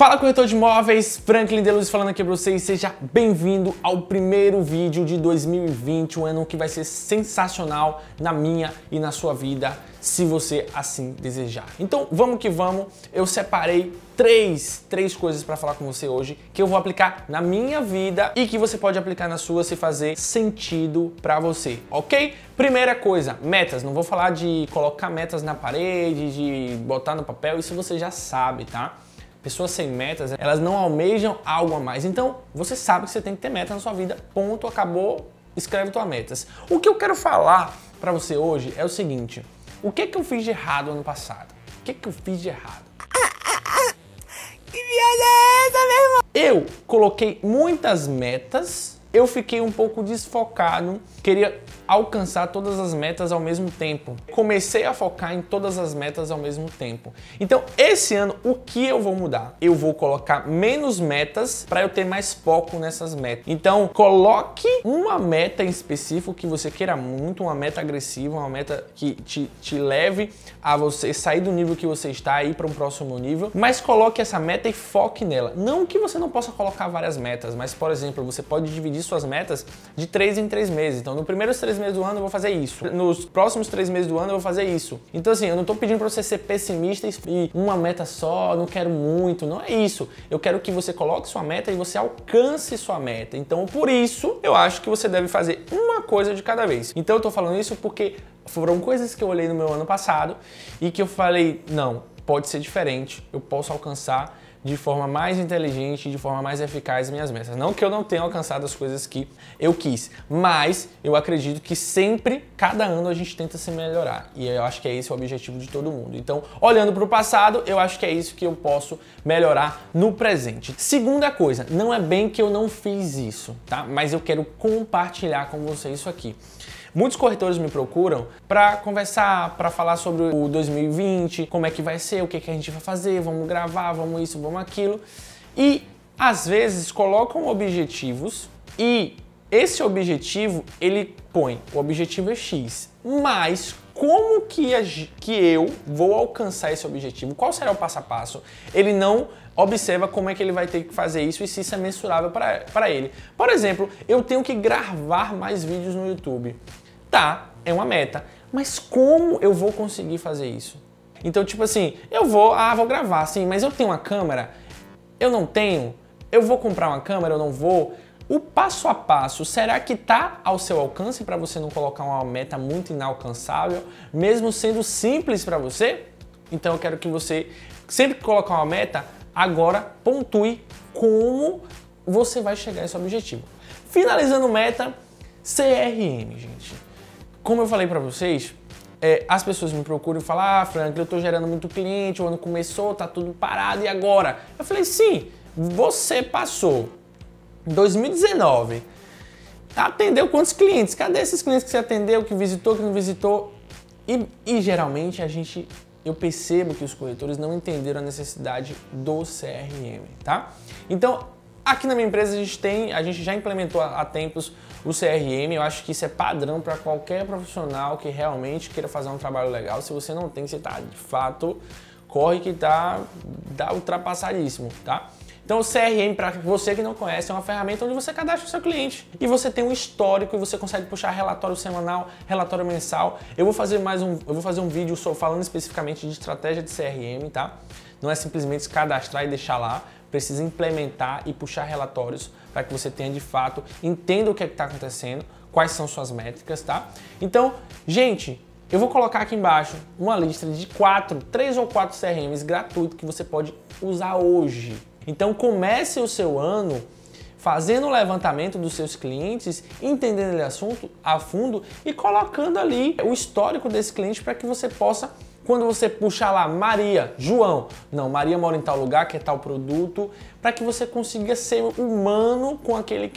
Fala corretor de imóveis, Franklin Deluz falando aqui para vocês, seja bem-vindo ao primeiro vídeo de 2020, um ano que vai ser sensacional na minha e na sua vida, se você assim desejar. Então vamos que vamos, eu separei três, três coisas para falar com você hoje que eu vou aplicar na minha vida e que você pode aplicar na sua se fazer sentido para você, ok? Primeira coisa, metas. Não vou falar de colocar metas na parede, de botar no papel, isso você já sabe, tá? Pessoas sem metas, elas não almejam algo a mais. Então, você sabe que você tem que ter meta na sua vida. Ponto, acabou, escreve tuas metas. O que eu quero falar para você hoje é o seguinte: o que que eu fiz de errado ano passado? O que que eu fiz de errado? que viagem é essa, meu irmão? Eu coloquei muitas metas eu fiquei um pouco desfocado, queria alcançar todas as metas ao mesmo tempo. Comecei a focar em todas as metas ao mesmo tempo. Então, esse ano, o que eu vou mudar? Eu vou colocar menos metas para eu ter mais foco nessas metas. Então, coloque uma meta em específico que você queira muito, uma meta agressiva, uma meta que te, te leve a você sair do nível que você está e ir para um próximo nível, mas coloque essa meta e foque nela. Não que você não possa colocar várias metas, mas, por exemplo, você pode dividir dividir suas metas de três em três meses. Então, nos primeiros três meses do ano eu vou fazer isso. Nos próximos três meses do ano eu vou fazer isso. Então, assim, eu não tô pedindo pra você ser pessimista e uma meta só, não quero muito. Não é isso. Eu quero que você coloque sua meta e você alcance sua meta. Então, por isso, eu acho que você deve fazer uma coisa de cada vez. Então, eu tô falando isso porque foram coisas que eu olhei no meu ano passado e que eu falei, não, pode ser diferente, eu posso alcançar de forma mais inteligente, e de forma mais eficaz minhas metas. Não que eu não tenha alcançado as coisas que eu quis, mas eu acredito que sempre, cada ano, a gente tenta se melhorar. E eu acho que é esse o objetivo de todo mundo. Então, olhando para o passado, eu acho que é isso que eu posso melhorar no presente. Segunda coisa, não é bem que eu não fiz isso, tá? Mas eu quero compartilhar com você isso aqui. Muitos corretores me procuram para conversar, para falar sobre o 2020, como é que vai ser, o que, é que a gente vai fazer, vamos gravar, vamos isso, vamos aquilo. E às vezes colocam objetivos e esse objetivo ele põe o objetivo é X, mas como que, que eu vou alcançar esse objetivo? Qual será o passo a passo? Ele não observa como é que ele vai ter que fazer isso e se isso é mensurável para ele. Por exemplo, eu tenho que gravar mais vídeos no YouTube. Tá, é uma meta. Mas como eu vou conseguir fazer isso? Então, tipo assim, eu vou, ah, vou gravar, sim, mas eu tenho uma câmera? Eu não tenho? Eu vou comprar uma câmera? Eu não vou? O passo a passo, será que está ao seu alcance para você não colocar uma meta muito inalcançável, mesmo sendo simples para você? Então eu quero que você, sempre que colocar uma meta, agora pontue como você vai chegar a esse objetivo. Finalizando meta, CRM, gente. Como eu falei para vocês, é, as pessoas me procuram e falam: Ah, Frank, eu estou gerando muito cliente, o ano começou, tá tudo parado, e agora? Eu falei: Sim, você passou 2019. Atendeu quantos clientes? Cadê esses clientes que você atendeu, que visitou, que não visitou? E, e geralmente a gente, eu percebo que os corretores não entenderam a necessidade do CRM, tá? Então, Aqui na minha empresa a gente tem, a gente já implementou há tempos o CRM, eu acho que isso é padrão para qualquer profissional que realmente queira fazer um trabalho legal. Se você não tem, você tá de fato corre que tá, ultrapassadíssimo, tá? Então o CRM, para você que não conhece, é uma ferramenta onde você cadastra o seu cliente e você tem um histórico e você consegue puxar relatório semanal, relatório mensal. Eu vou fazer mais um, eu vou fazer um vídeo só falando especificamente de estratégia de CRM, tá? Não é simplesmente se cadastrar e deixar lá, precisa implementar e puxar relatórios para que você tenha de fato, entenda o que é está acontecendo, quais são suas métricas, tá? Então, gente, eu vou colocar aqui embaixo uma lista de quatro, três ou quatro CRMs gratuitos que você pode usar hoje então comece o seu ano fazendo o levantamento dos seus clientes, entendendo o assunto a fundo e colocando ali o histórico desse cliente para que você possa quando você puxar lá Maria, João, não, Maria mora em tal lugar, quer é tal produto, para que você consiga ser humano com aquele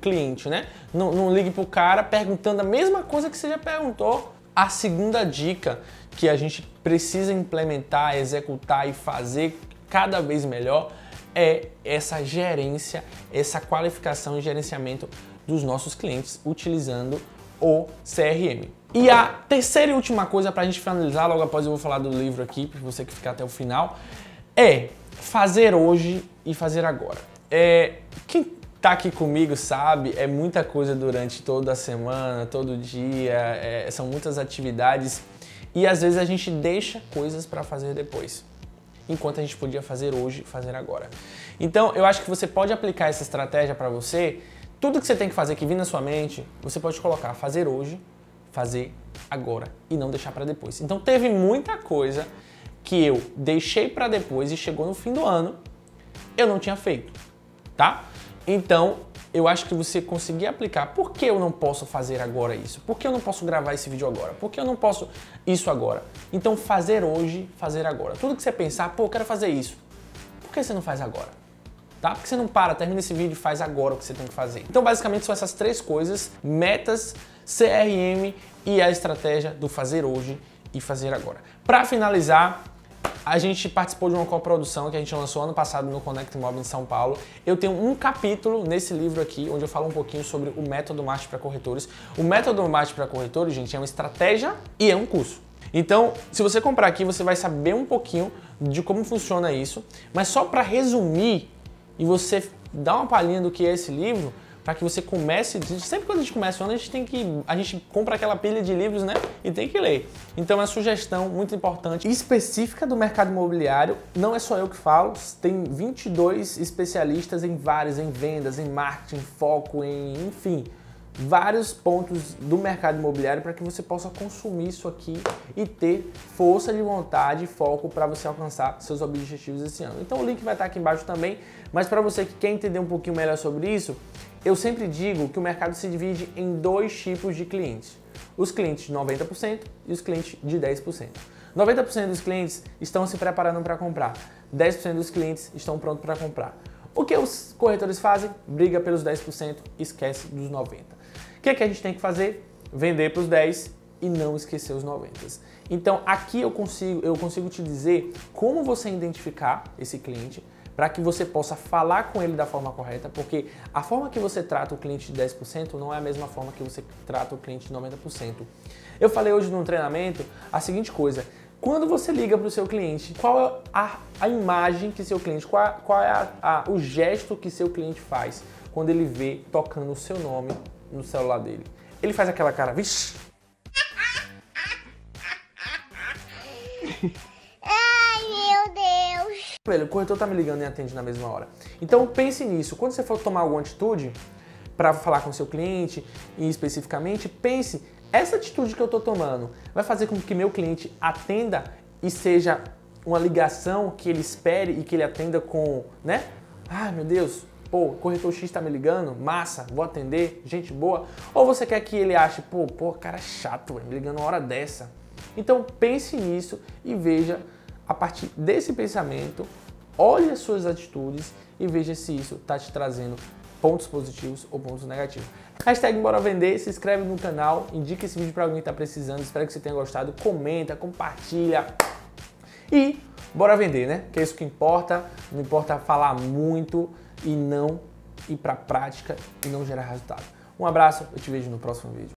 cliente, né? Não, não ligue o cara perguntando a mesma coisa que você já perguntou. A segunda dica que a gente precisa implementar, executar e fazer cada vez melhor é essa gerência, essa qualificação e gerenciamento dos nossos clientes utilizando o CRM. E a terceira e última coisa para a gente finalizar, logo após eu vou falar do livro aqui, para você que ficar até o final, é fazer hoje e fazer agora. É, quem está aqui comigo sabe, é muita coisa durante toda a semana, todo dia, é, são muitas atividades e às vezes a gente deixa coisas para fazer depois enquanto a gente podia fazer hoje, fazer agora. Então, eu acho que você pode aplicar essa estratégia para você. Tudo que você tem que fazer que vem na sua mente, você pode colocar fazer hoje, fazer agora e não deixar para depois. Então, teve muita coisa que eu deixei para depois e chegou no fim do ano, eu não tinha feito, tá? Então, eu acho que você conseguir aplicar, por que eu não posso fazer agora isso? Por que eu não posso gravar esse vídeo agora? Por que eu não posso isso agora? Então fazer hoje, fazer agora. Tudo que você pensar, pô, eu quero fazer isso. Por que você não faz agora? tá? Porque você não para, termina esse vídeo e faz agora o que você tem que fazer. Então, basicamente, são essas três coisas: metas, CRM e a estratégia do fazer hoje e fazer agora. Para finalizar, a gente participou de uma coprodução que a gente lançou ano passado no Connect Mob em São Paulo. Eu tenho um capítulo nesse livro aqui onde eu falo um pouquinho sobre o método Marte para corretores. O método Marte para corretores, gente, é uma estratégia e é um curso. Então, se você comprar aqui, você vai saber um pouquinho de como funciona isso, mas só para resumir e você dar uma palhinha do que é esse livro, para que você comece. Sempre quando a gente começa o ano, a gente tem que. A gente compra aquela pilha de livros, né? E tem que ler. Então é sugestão muito importante, específica do mercado imobiliário. Não é só eu que falo, tem 22 especialistas em vários em vendas, em marketing, foco, em enfim vários pontos do mercado imobiliário para que você possa consumir isso aqui e ter força de vontade e foco para você alcançar seus objetivos esse ano. Então o link vai estar aqui embaixo também, mas para você que quer entender um pouquinho melhor sobre isso, eu sempre digo que o mercado se divide em dois tipos de clientes: os clientes de 90% e os clientes de 10%. 90% dos clientes estão se preparando para comprar, 10% dos clientes estão prontos para comprar. O que os corretores fazem? Briga pelos 10%, esquece dos 90%. O que, é que a gente tem que fazer? Vender para os 10% e não esquecer os 90%. Então aqui eu consigo, eu consigo te dizer como você identificar esse cliente, para que você possa falar com ele da forma correta, porque a forma que você trata o cliente de 10% não é a mesma forma que você trata o cliente de 90%. Eu falei hoje no treinamento a seguinte coisa: quando você liga para o seu cliente, qual é a, a, imagem que seu cliente, qual, qual é a, a, o gesto que seu cliente faz quando ele vê tocando o seu nome no celular dele? Ele faz aquela cara, vixi! Tipo, ele, o corretor então tá me ligando e atende na mesma hora. Então pense nisso. Quando você for tomar alguma atitude para falar com seu cliente e especificamente, pense essa atitude que eu estou tomando vai fazer com que meu cliente atenda e seja uma ligação que ele espere e que ele atenda com, né? Ai ah, meu Deus, pô, corretor X está me ligando, massa, vou atender, gente boa. Ou você quer que ele ache, pô, pô, cara chato, me ligando uma hora dessa. Então pense nisso e veja a partir desse pensamento, olhe as suas atitudes e veja se isso está te trazendo pontos positivos ou pontos negativos. Hashtag Bora Vender, se inscreve no canal, indica esse vídeo para alguém que está precisando, espero que você tenha gostado, comenta, compartilha e bora vender, né? Que é isso que importa, não importa falar muito e não ir para a prática e não gerar resultado. Um abraço, eu te vejo no próximo vídeo.